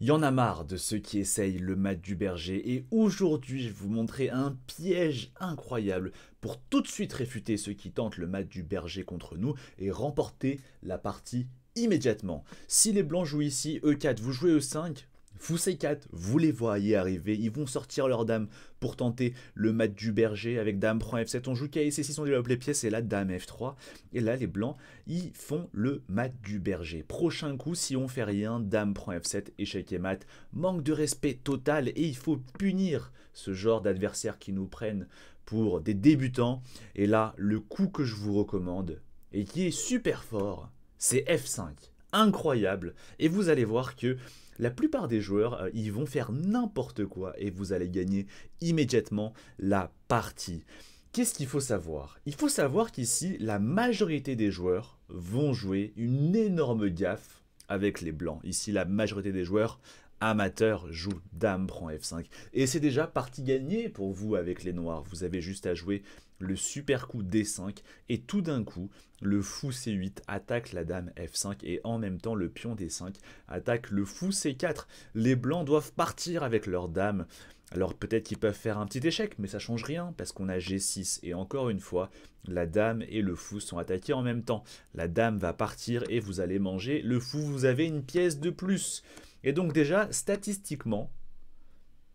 Y en a marre de ceux qui essayent le mat du berger et aujourd'hui je vais vous montrer un piège incroyable pour tout de suite réfuter ceux qui tentent le mat du berger contre nous et remporter la partie immédiatement. Si les blancs jouent ici E4, vous jouez E5, vous ces quatre, vous les voyez arriver, ils vont sortir leur dame pour tenter le mat du berger avec dame prend f7, on joue kc6, on développe les pièces et là dame f3. Et là les blancs, ils font le mat du berger. Prochain coup, si on fait rien, dame prend f7, échec et mat. Manque de respect total et il faut punir ce genre d'adversaires qui nous prennent pour des débutants. Et là, le coup que je vous recommande et qui est super fort, c'est f5 incroyable. Et vous allez voir que la plupart des joueurs, euh, ils vont faire n'importe quoi et vous allez gagner immédiatement la partie. Qu'est-ce qu'il faut savoir Il faut savoir qu'ici, la majorité des joueurs vont jouer une énorme gaffe avec les blancs. Ici, la majorité des joueurs amateurs jouent dame prend f5. Et c'est déjà partie gagnée pour vous avec les noirs. Vous avez juste à jouer le super coup d5 et tout d'un coup, le fou c8 attaque la dame f5 et en même temps, le pion d5 attaque le fou c4. Les blancs doivent partir avec leur dame alors peut-être qu'ils peuvent faire un petit échec, mais ça change rien, parce qu'on a G6, et encore une fois, la dame et le fou sont attaqués en même temps. La dame va partir et vous allez manger, le fou, vous avez une pièce de plus. Et donc déjà, statistiquement,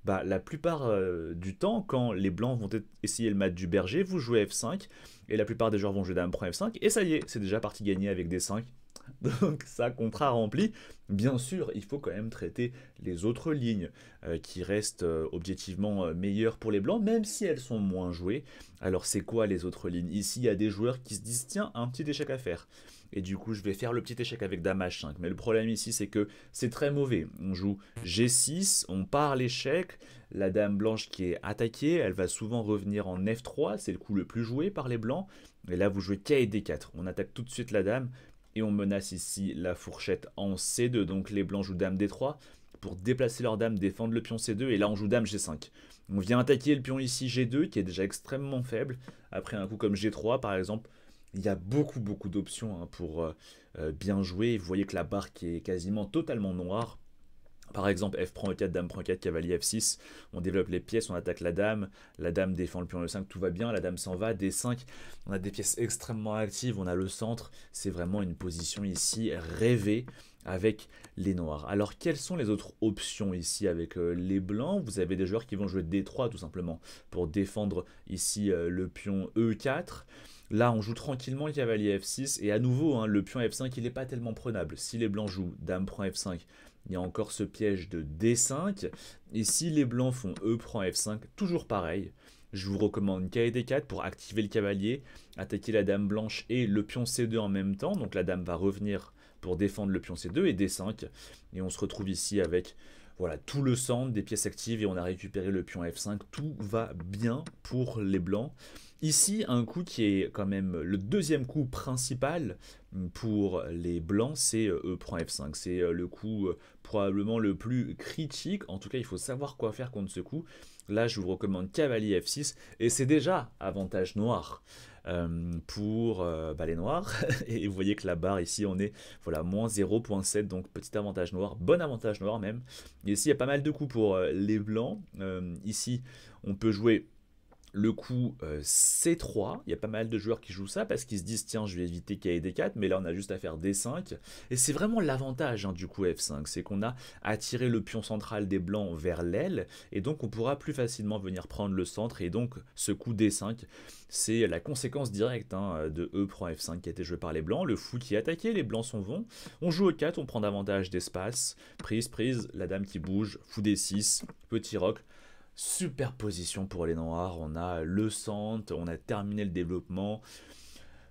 bah, la plupart euh, du temps, quand les blancs vont essayer le mat du berger, vous jouez F5, et la plupart des joueurs vont jouer dame prend F5, et ça y est, c'est déjà parti gagner avec des 5 Donc ça, contrat rempli. Bien sûr, il faut quand même traiter les autres lignes euh, qui restent euh, objectivement euh, meilleures pour les blancs, même si elles sont moins jouées. Alors c'est quoi les autres lignes Ici, il y a des joueurs qui se disent, tiens, un petit échec à faire. Et du coup, je vais faire le petit échec avec Dame H5. Mais le problème ici, c'est que c'est très mauvais. On joue G6, on part l'échec. La dame blanche qui est attaquée, elle va souvent revenir en F3. C'est le coup le plus joué par les blancs. Et là, vous jouez K et D4. On attaque tout de suite la dame. Et on menace ici la fourchette en C2, donc les blancs jouent dame D3 pour déplacer leur dame, défendre le pion C2, et là on joue dame G5. On vient attaquer le pion ici G2, qui est déjà extrêmement faible. Après un coup comme G3 par exemple, il y a beaucoup beaucoup d'options hein, pour euh, euh, bien jouer. Vous voyez que la barre qui est quasiment totalement noire par exemple, F prend E4, Dame prend 4, Cavalier F6. On développe les pièces, on attaque la Dame. La Dame défend le pion E5, tout va bien. La Dame s'en va, D5. On a des pièces extrêmement actives, on a le centre. C'est vraiment une position ici rêvée avec les noirs. Alors quelles sont les autres options ici avec euh, les blancs Vous avez des joueurs qui vont jouer D3 tout simplement pour défendre ici euh, le pion E4. Là, on joue tranquillement le cavalier F6 et à nouveau, hein, le pion F5, il n'est pas tellement prenable. Si les blancs jouent Dame prend F5, il y a encore ce piège de D5. Et si les blancs font E prend F5, toujours pareil. Je vous recommande et KD4 pour activer le cavalier, attaquer la dame blanche et le pion C2 en même temps. Donc la dame va revenir pour défendre le pion C2 et D5. Et on se retrouve ici avec voilà, tout le centre des pièces actives et on a récupéré le pion F5. Tout va bien pour les blancs. Ici, un coup qui est quand même le deuxième coup principal pour les blancs, c'est euh, f 5 C'est euh, le coup euh, probablement le plus critique. En tout cas, il faut savoir quoi faire contre ce coup. Là, je vous recommande cavalier F6 et c'est déjà avantage noir. Euh, pour euh, bah, les noirs. et vous voyez que la barre ici, on est voilà moins 0.7, donc petit avantage noir, bon avantage noir même. Et ici, il y a pas mal de coups pour euh, les blancs. ici, on peut jouer le coup euh, C3, il y a pas mal de joueurs qui jouent ça parce qu'ils se disent tiens je vais éviter qu'il y D4 mais là on a juste à faire D5 et c'est vraiment l'avantage hein, du coup F5 c'est qu'on a attiré le pion central des blancs vers l'aile et donc on pourra plus facilement venir prendre le centre et donc ce coup D5 c'est la conséquence directe hein, de E prend F5 qui a été joué par les blancs, le fou qui est attaqué, les blancs sont vont, on joue e 4, on prend davantage d'espace, prise, prise, la dame qui bouge, fou D6, petit roc, Superposition pour les noirs, on a le centre, on a terminé le développement.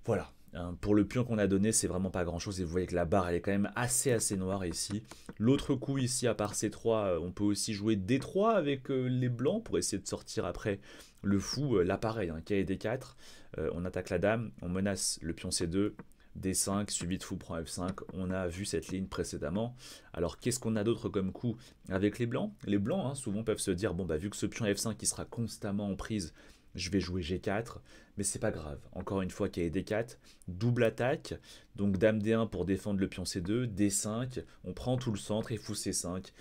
Voilà, hein, pour le pion qu'on a donné, c'est vraiment pas grand chose. Et vous voyez que la barre, elle est quand même assez, assez noire ici. L'autre coup ici, à part c3, euh, on peut aussi jouer D3 avec euh, les blancs pour essayer de sortir après le fou. Euh, l'appareil, hein, K et D4. on attaque la dame, on menace le pion C2, D5 suivi de fou prend F5. On a vu cette ligne précédemment. Alors qu'est-ce qu'on a d'autre comme coup avec les blancs Les blancs hein, souvent peuvent se dire bon bah vu que ce pion F5 qui sera constamment en prise, je vais jouer G4, mais c'est pas grave. Encore une fois, est D4, double attaque, donc dame D1 pour défendre le pion C2, D5, on prend tout le centre et fou C5.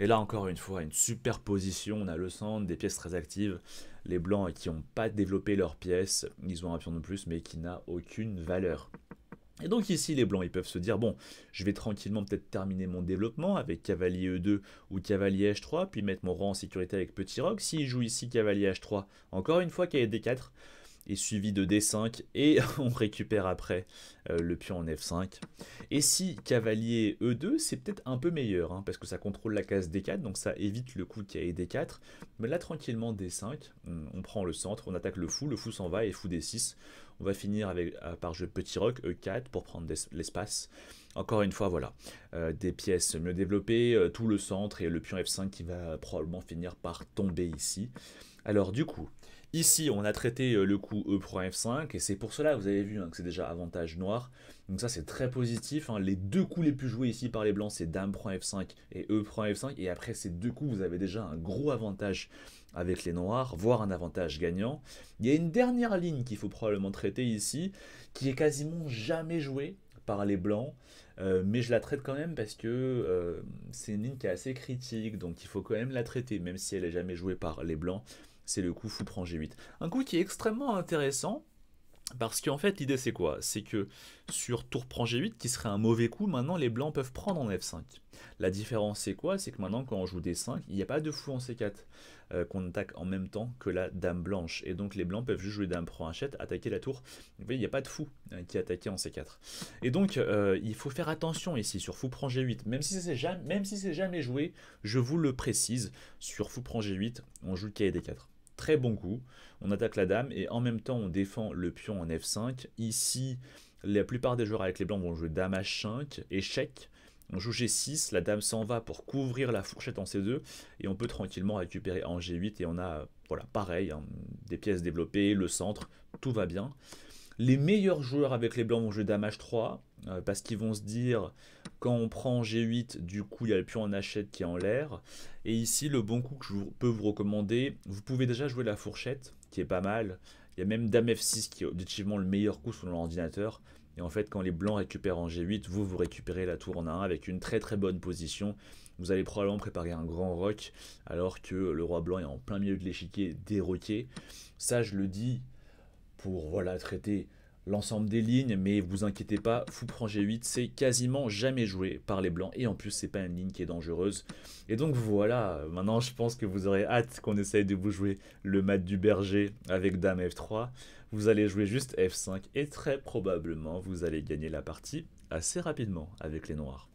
Et là, encore une fois, une superposition, on a le centre, des pièces très actives, les blancs qui n'ont pas développé leurs pièces, ils ont un pion de plus, mais qui n'a aucune valeur. Et donc ici, les blancs, ils peuvent se dire, bon, je vais tranquillement peut-être terminer mon développement avec cavalier E2 ou cavalier H3, puis mettre mon rang en sécurité avec petit roc. S'il joue ici cavalier H3, encore une fois, cavalier D4, est suivi de D5 et on récupère après euh, le pion en F5. Et si cavalier E2, c'est peut-être un peu meilleur, hein, parce que ça contrôle la case D4, donc ça évite le coup qui a D4. Mais là, tranquillement, D5, on, prend le centre, on attaque le fou, le fou s'en va et fou D6. On va finir avec, à, euh, par jeu petit roc, E4 pour prendre l'espace. Encore une fois, voilà, euh, des pièces mieux développées, tout le centre et le pion F5 qui va probablement finir par tomber ici. Alors du coup, Ici, on a traité euh, le coup E F5, et c'est pour cela, que vous avez vu, hein, que c'est déjà avantage noir. Donc ça, c'est très positif. Hein. Les deux coups les plus joués ici par les blancs, c'est damef F5 et E prend F5. Et après ces deux coups, vous avez déjà un gros avantage avec les noirs, voire un avantage gagnant. Il y a une dernière ligne qu'il faut probablement traiter ici, qui est quasiment jamais jouée par les blancs. Euh, mais je la traite quand même parce que euh, c'est une ligne qui est assez critique, donc il faut quand même la traiter, même si elle n'est jamais jouée par les blancs c'est le coup fou prend G8. Un coup qui est extrêmement intéressant, parce qu'en fait, l'idée c'est quoi C'est que sur tour prend G8, qui serait un mauvais coup, maintenant les blancs peuvent prendre en F5. La différence c'est quoi C'est que maintenant quand on joue D5, il n'y a pas de fou en C4 euh, qu'on attaque en même temps que la dame blanche. Et donc les blancs peuvent juste jouer dame prend A7, attaquer la tour. Vous voyez, il n'y a pas de fou euh, qui est attaqué en C4. Et donc euh, il faut faire attention ici sur fou prend G8. Même si c'est jamais, si jamais joué, je vous le précise, sur fou prend G8, on joue le cahier D4. Très bon coup. On attaque la dame et en même temps on défend le pion en f5. Ici, la plupart des joueurs avec les blancs vont jouer dame h5, échec. On joue g6, la dame s'en va pour couvrir la fourchette en c2 et on peut tranquillement récupérer en g8 et on a, voilà, pareil, hein, des pièces développées, le centre, tout va bien. Les meilleurs joueurs avec les blancs vont jouer dame h3 euh, parce qu'ils vont se dire quand on prend G8, du coup, il y a le pion en hachette qui est en l'air. Et ici, le bon coup que je peux vous recommander, vous pouvez déjà jouer la fourchette, qui est pas mal. Il y a même Dame F6, qui est objectivement le meilleur coup sur l'ordinateur. Et en fait, quand les blancs récupèrent en G8, vous, vous récupérez la tour en A1 avec une très très bonne position. Vous allez probablement préparer un grand rock, alors que le roi blanc est en plein milieu de l'échiquier, déroqué. Ça, je le dis pour voilà traiter l'ensemble des lignes, mais vous inquiétez pas, fou prend G8, c'est quasiment jamais joué par les blancs, et en plus c'est pas une ligne qui est dangereuse. Et donc voilà, maintenant je pense que vous aurez hâte qu'on essaye de vous jouer le mat du berger avec dame F3. Vous allez jouer juste F5, et très probablement vous allez gagner la partie assez rapidement avec les noirs.